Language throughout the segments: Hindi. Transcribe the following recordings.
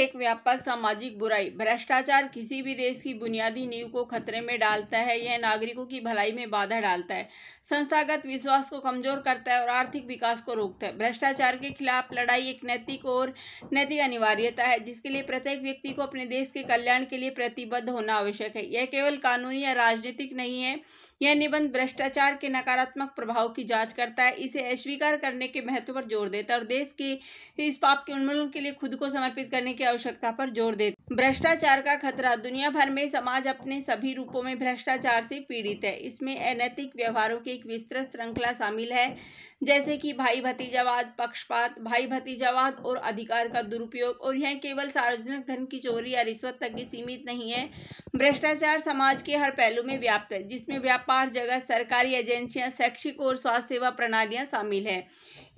एक व्यापक सामाजिक बुराई भ्रष्टाचार किसी भी देश की बुनियादी नींव को खतरे में डालता है यह नागरिकों की भलाई में बाधा डालता है संस्थागत विश्वास को कमजोर करता है और आर्थिक विकास को रोकता है भ्रष्टाचार के खिलाफ लड़ाई एक नैतिक और नैतिक अनिवार्यता है जिसके लिए प्रत्येक व्यक्ति को अपने देश के कल्याण के लिए प्रतिबद्ध होना आवश्यक है यह केवल कानूनी या राजनीतिक नहीं है यह निबंध भ्रष्टाचार के नकारात्मक प्रभाव की जांच करता है इसे अस्वीकार करने के महत्व पर जोर देता है और देश के इस पाप के उन्मूलन के लिए खुद को समर्पित करने की आवश्यकता पर जोर देते भ्रष्टाचार का खतरा दुनिया भर में समाज अपने सभी रूपों में भ्रष्टाचार से पीड़ित है इसमें अनैतिक व्यवहारों की एक विस्तृत श्रृंखला शामिल है जैसे कि भाई भतीजावाद पक्षपात भाई भतीजावाद और अधिकार का दुरुपयोग और यह केवल सार्वजनिक धन की चोरी या रिश्वत तक ही सीमित नहीं है भ्रष्टाचार समाज के हर पहलू में व्याप्त है जिसमें व्यापार जगत सरकारी एजेंसियां शैक्षिक और स्वास्थ्य सेवा प्रणालियां शामिल हैं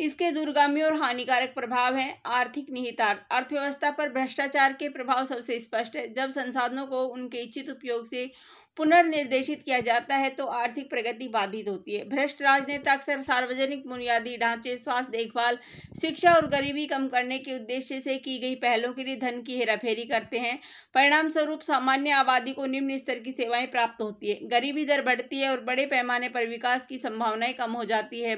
इसके दूरगामी और हानिकारक प्रभाव हैं आर्थिक निहितार्थ अर्थव्यवस्था पर भ्रष्टाचार के प्रभाव सबसे स्पष्ट है जब संसाधनों को उनके इच्छित उपयोग से पुनर्निर्देशित किया जाता है तो आर्थिक प्रगति बाधित होती है भ्रष्ट राजनेता अक्सर सार्वजनिक बुनियादी ढांचे स्वास्थ्य देखभाल शिक्षा और गरीबी कम करने के उद्देश्य से की गई पहलों के लिए धन की हेराफेरी करते हैं परिणाम स्वरूप सामान्य आबादी को निम्न स्तर की सेवाएं प्राप्त होती है गरीबी दर बढ़ती है और बड़े पैमाने पर विकास की संभावनाएं कम हो जाती है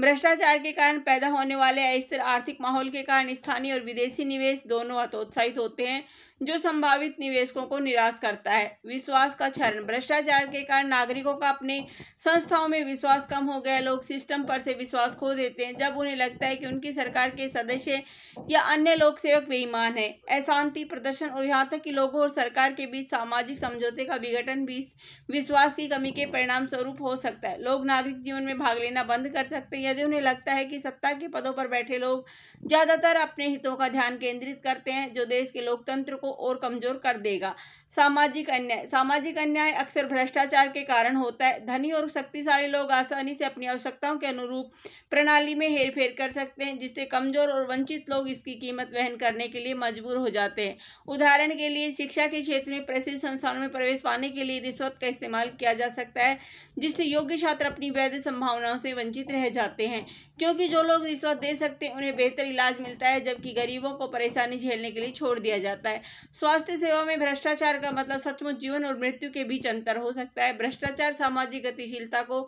भ्रष्टाचार के कारण पैदा होने वाले अस्थिर आर्थिक माहौल के कारण स्थानीय और विदेशी निवेश दोनों हतोत्साहित होते हैं जो संभावित निवेशकों को निराश करता है विश्वास का क्षरण भ्रष्टाचार के कारण नागरिकों का अपने संस्थाओं में विश्वास कम हो गया लोग सिस्टम पर से विश्वास खो देते हैं जब उन्हें लगता है कि उनकी सरकार के सदस्य या अन्य लोक सेवक बेईमान है अशांति प्रदर्शन और यहाँ तक कि लोगों और सरकार के बीच सामाजिक समझौते का विघटन भी विश्वास की कमी के परिणाम स्वरूप हो सकता है लोग नागरिक जीवन में भाग लेना बंद कर सकते हैं यदि उन्हें लगता है कि सत्ता के पदों पर बैठे लोग ज़्यादातर अपने हितों का ध्यान केंद्रित करते हैं जो देश के लोकतंत्र को और कमज़ोर कर देगा सामाजिक अन्याय सामाजिक अन्याय अक्सर भ्रष्टाचार के कारण होता है धनी और शक्तिशाली लोग आसानी से अपनी आवश्यकताओं के अनुरूप प्रणाली में हेर फेर कर सकते हैं जिससे कमजोर और वंचित लोग इसकी कीमत वहन करने के लिए मजबूर हो जाते हैं उदाहरण के लिए शिक्षा के क्षेत्र में प्रसिद्ध संस्थानों में प्रवेश पाने के लिए रिश्वत का इस्तेमाल किया जा सकता है जिससे योग्य छात्र अपनी वैध संभावनाओं से वंचित रह जाते हैं क्योंकि जो लोग रिश्वत दे सकते हैं उन्हें बेहतर इलाज मिलता है जबकि गरीबों को परेशानी झेलने के लिए छोड़ दिया जाता है स्वास्थ्य सेवा में भ्रष्टाचार अंतर का मतलब सचमुच जीवन और मृत्यु के बीच अंतर हो सकता है भ्रष्टाचार सामाजिक गतिशीलता को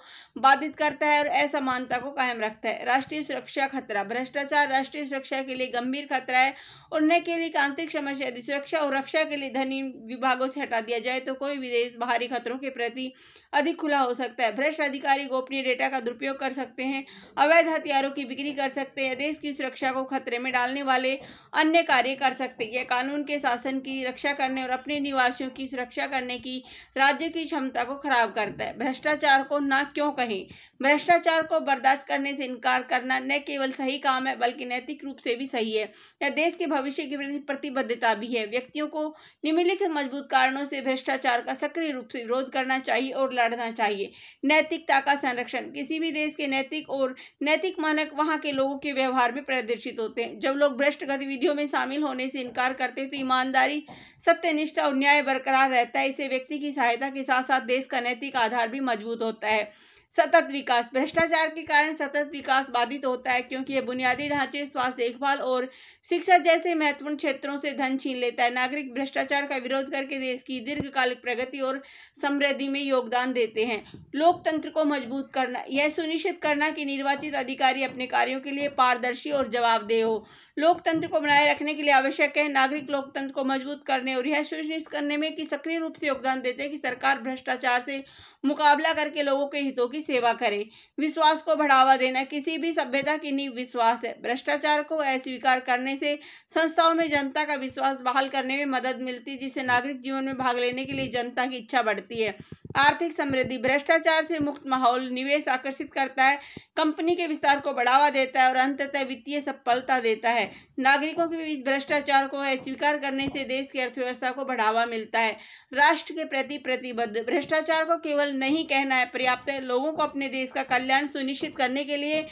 बाधित करता है और असमानता को कायम रखता है राष्ट्रीय सुरक्षा खतरा भ्रष्टाचार राष्ट्रीय सुरक्षा के लिए गंभीर खतरा है और न के लिए आंतरिक समस्या यदि सुरक्षा और रक्षा के लिए धनी विभागों से हटा दिया जाए तो कोई भी देश बाहरी खतरों के प्रति अधिक खुला हो सकता है भ्रष्ट अधिकारी गोपनीय डेटा का दुरुपयोग कर सकते हैं अवैध हथियारों की बिक्री कर सकते हैं देश की सुरक्षा को खतरे में डालने वाले अन्य कार्य कर सकते हैं कानून के शासन की रक्षा करने और अपने निवास निवासियों की सुरक्षा करने की राज्य की क्षमता को खराब करता है भ्रष्टाचार को ना क्यों कहें भ्रष्टाचार को बर्दाश्त करने से इनकार करना न केवल सही काम है बल्कि नैतिक रूप से भी सही है यह देश के भविष्य के प्रति प्रतिबद्धता भी है व्यक्तियों को निम्नलिखित मजबूत कारणों से भ्रष्टाचार का सक्रिय रूप से विरोध करना चाहिए और लड़ना चाहिए नैतिकता का संरक्षण किसी भी देश के नैतिक और नैतिक मानक वहाँ के लोगों के व्यवहार में प्रदर्शित होते हैं जब लोग भ्रष्ट गतिविधियों में शामिल होने से इनकार करते हैं तो ईमानदारी सत्यनिष्ठा और न्याय बरकरार रहता है इससे व्यक्ति की सहायता के साथ साथ देश का नैतिक आधार भी मजबूत होता है सतत विकास भ्रष्टाचार के कारण सतत विकास बाधित होता है क्योंकि यह बुनियादी ढांचे स्वास्थ्य देखभाल और शिक्षा जैसे महत्वपूर्ण क्षेत्रों से धन छीन लेता है नागरिक भ्रष्टाचार का विरोध करके देश की दीर्घकालिक प्रगति और समृद्धि में योगदान देते हैं लोकतंत्र को मजबूत करना यह सुनिश्चित करना कि निर्वाचित अधिकारी अपने कार्यों के लिए पारदर्शी और जवाबदेह हो लोकतंत्र को बनाए रखने के लिए आवश्यक है नागरिक लोकतंत्र को मजबूत करने और यह सुनिश्चित करने में कि सक्रिय रूप से योगदान देते हैं कि सरकार भ्रष्टाचार से मुकाबला करके लोगों के हितों की सेवा करे विश्वास को बढ़ावा देना किसी भी सभ्यता की नींव विश्वास है भ्रष्टाचार को अस्वीकार करने से संस्थाओं में जनता का विश्वास बहाल करने में मदद मिलती है जिससे नागरिक जीवन में भाग लेने के लिए जनता की इच्छा बढ़ती है आर्थिक समृद्धि भ्रष्टाचार से मुक्त माहौल निवेश आकर्षित करता है कंपनी के विस्तार को बढ़ावा देता है और अंततः वित्तीय सफलता देता है नागरिकों के बीच भ्रष्टाचार को स्वीकार करने से देश की अर्थव्यवस्था को बढ़ावा मिलता है राष्ट्र के प्रति प्रतिबद्ध भ्रष्टाचार को केवल नहीं कहना है पर्याप्त है लोगों को अपने देश का कल्याण सुनिश्चित करने के लिए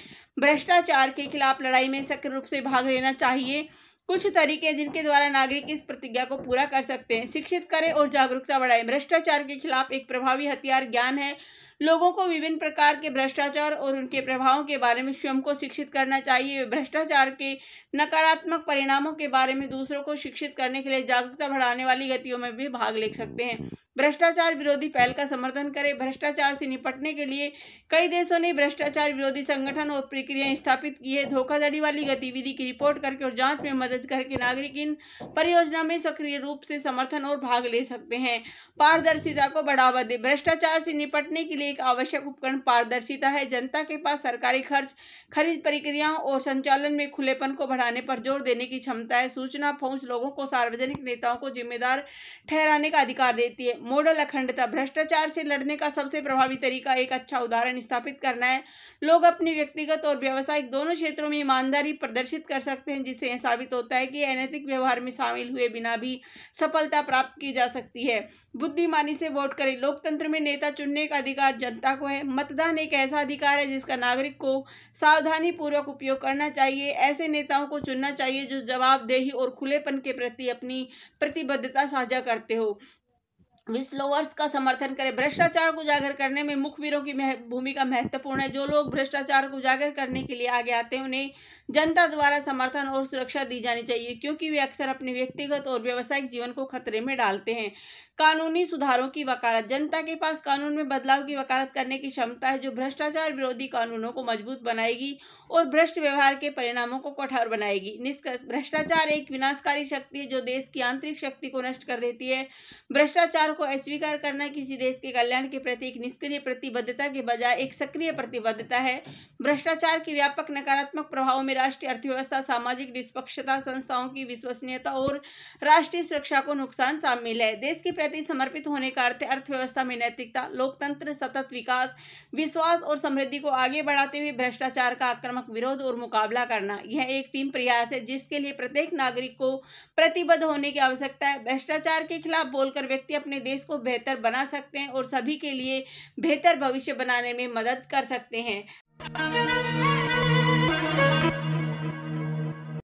भ्रष्टाचार के खिलाफ लड़ाई में सक्रिय रूप से भाग लेना चाहिए कुछ तरीके जिनके द्वारा नागरिक इस प्रतिज्ञा को पूरा कर सकते हैं शिक्षित करें और जागरूकता बढ़ाएं भ्रष्टाचार के खिलाफ एक प्रभावी हथियार ज्ञान है लोगों को विभिन्न प्रकार के भ्रष्टाचार और उनके प्रभावों के बारे में स्वयं को शिक्षित करना चाहिए भ्रष्टाचार के नकारात्मक परिणामों के बारे में दूसरों को शिक्षित करने के लिए जागरूकता बढ़ाने वाली गतियों में भी भाग ले सकते हैं भ्रष्टाचार विरोधी पहल का समर्थन करें भ्रष्टाचार से निपटने के लिए कई देशों ने भ्रष्टाचार विरोधी संगठन और प्रक्रियाएं स्थापित की है धोखाधड़ी वाली गतिविधि की रिपोर्ट करके और जांच में मदद करके नागरिक इन परियोजना में सक्रिय रूप से समर्थन और भाग ले सकते हैं पारदर्शिता को बढ़ावा दे भ्रष्टाचार से निपटने के लिए लिए एक आवश्यक उपकरण पारदर्शिता है जनता के पास सरकारी खर्च खरीद प्रक्रियाओं और संचालन में खुलेपन को बढ़ाने पर जोर देने की क्षमता है सूचना पहुंच लोगों को सार्वजनिक नेताओं को जिम्मेदार ठहराने का अधिकार देती है मॉडल अखंडता भ्रष्टाचार से लड़ने का सबसे प्रभावी तरीका एक अच्छा उदाहरण स्थापित करना है लोग अपने व्यक्तिगत और व्यावसायिक दोनों क्षेत्रों में ईमानदारी प्रदर्शित कर सकते हैं जिससे यह साबित होता है कि अनैतिक व्यवहार में शामिल हुए बिना भी सफलता प्राप्त की जा सकती है बुद्धिमानी से वोट करें लोकतंत्र में नेता चुनने का अधिकार जनता को है मतदान एक ऐसा अधिकार है जिसका नागरिक को सावधानी पूर्वक उपयोग करना चाहिए ऐसे नेताओं को चुनना चाहिए जो जवाबदेही और खुलेपन के प्रति अपनी प्रतिबद्धता साझा करते हो विस्लोवर्स का समर्थन करें भ्रष्टाचार को उजागर करने में मुखबिरों की मह, भूमिका महत्वपूर्ण है जो लोग भ्रष्टाचार को उजागर करने के लिए आगे आते हैं उन्हें जनता द्वारा समर्थन और सुरक्षा दी जानी चाहिए क्योंकि वे अक्सर अपने व्यक्तिगत और व्यावसायिक जीवन को खतरे में डालते हैं कानूनी सुधारों की वकालत जनता के पास कानून में बदलाव की वकालत करने की क्षमता है जो भ्रष्टाचार विरोधी कानूनों को मजबूत बनाएगी और भ्रष्ट व्यवहार के परिणामों को कठोर बनाएगी निष्कर्ष भ्रष्टाचार एक विनाशकारी शक्ति है जो देश की आंतरिक शक्ति को नष्ट कर देती है भ्रष्टाचार को अस्वीकार करना किसी देश के कल्याण के प्रति एक निष्क्रिय प्रतिबद्धता के बजाय एक सक्रिय प्रतिबद्धता है भ्रष्टाचार के व्यापक नकारात्मक प्रभाव में राष्ट्रीय अर्थव्यवस्था सामाजिक निष्पक्षता संस्थाओं की विश्वसनीयता और राष्ट्रीय सुरक्षा को नुकसान शामिल है देश की प्रति समर्पित होने का अर्थ अर्थव्यवस्था में नैतिकता लोकतंत्र सतत विकास विश्वास और समृद्धि को आगे बढ़ाते हुए भ्रष्टाचार का आक्रमक विरोध और मुकाबला करना यह एक टीम प्रयास है जिसके लिए प्रत्येक नागरिक को प्रतिबद्ध होने की आवश्यकता है भ्रष्टाचार के खिलाफ बोलकर व्यक्ति अपने देश को बेहतर बना सकते हैं और सभी के लिए बेहतर भविष्य बनाने में मदद कर सकते हैं